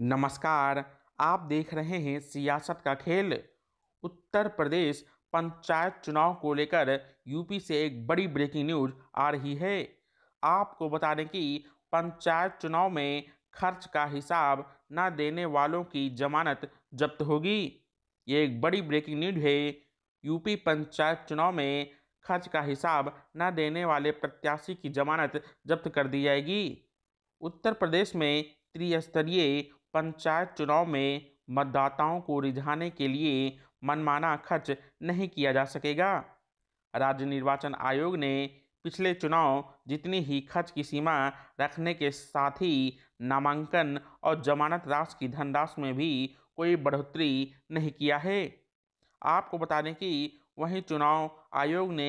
नमस्कार आप देख रहे हैं सियासत का खेल उत्तर प्रदेश पंचायत चुनाव को लेकर यूपी से एक बड़ी ब्रेकिंग न्यूज आ रही है आपको बता दें कि पंचायत चुनाव में खर्च का हिसाब न देने वालों की जमानत जब्त होगी ये एक बड़ी ब्रेकिंग न्यूज है यूपी पंचायत चुनाव में खर्च का हिसाब न देने वाले प्रत्याशी की जमानत जब्त कर दी जाएगी उत्तर प्रदेश में त्रिस्तरीय पंचायत चुनाव में मतदाताओं को रिझाने के लिए मनमाना खर्च नहीं किया जा सकेगा राज्य निर्वाचन आयोग ने पिछले चुनाव जितनी ही खर्च की सीमा रखने के साथ ही नामांकन और जमानत राशि की धनराशि में भी कोई बढ़ोतरी नहीं किया है आपको बता दें कि वहीं चुनाव आयोग ने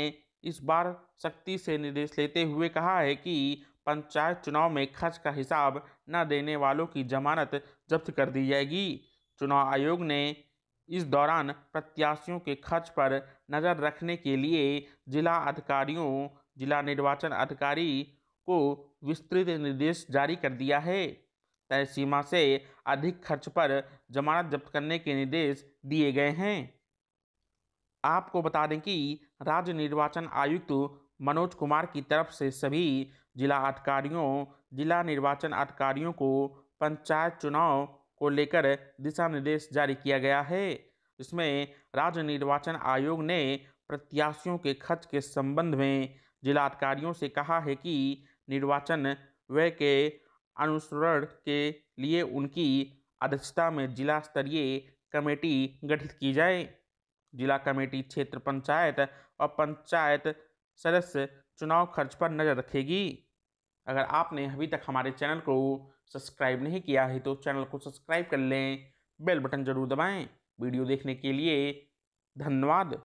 इस बार सख्ती से निर्देश लेते हुए कहा है कि पंचायत चुनाव में खर्च का हिसाब न देने वालों की जमानत जब्त कर दी जाएगी चुनाव आयोग ने इस दौरान प्रत्याशियों के खर्च पर नज़र रखने के लिए जिला अधिकारियों जिला निर्वाचन अधिकारी को विस्तृत निर्देश जारी कर दिया है तय सीमा से अधिक खर्च पर जमानत जब्त करने के निर्देश दिए गए हैं आपको बता दें कि राज्य निर्वाचन आयुक्त मनोज कुमार की तरफ से सभी जिला अधिकारियों जिला निर्वाचन अधिकारियों को पंचायत चुनाव को लेकर दिशा निर्देश जारी किया गया है इसमें राज्य निर्वाचन आयोग ने प्रत्याशियों के खर्च के संबंध में जिलाधिकारियों से कहा है कि निर्वाचन व्यय के अनुसरण के लिए उनकी अध्यक्षता में जिला स्तरीय कमेटी गठित की जाए जिला कमेटी क्षेत्र पंचायत और पंचायत सदस्य चुनाव खर्च पर नज़र रखेगी अगर आपने अभी तक हमारे चैनल को सब्सक्राइब नहीं किया है तो चैनल को सब्सक्राइब कर लें बेल बटन जरूर दबाएं वीडियो देखने के लिए धन्यवाद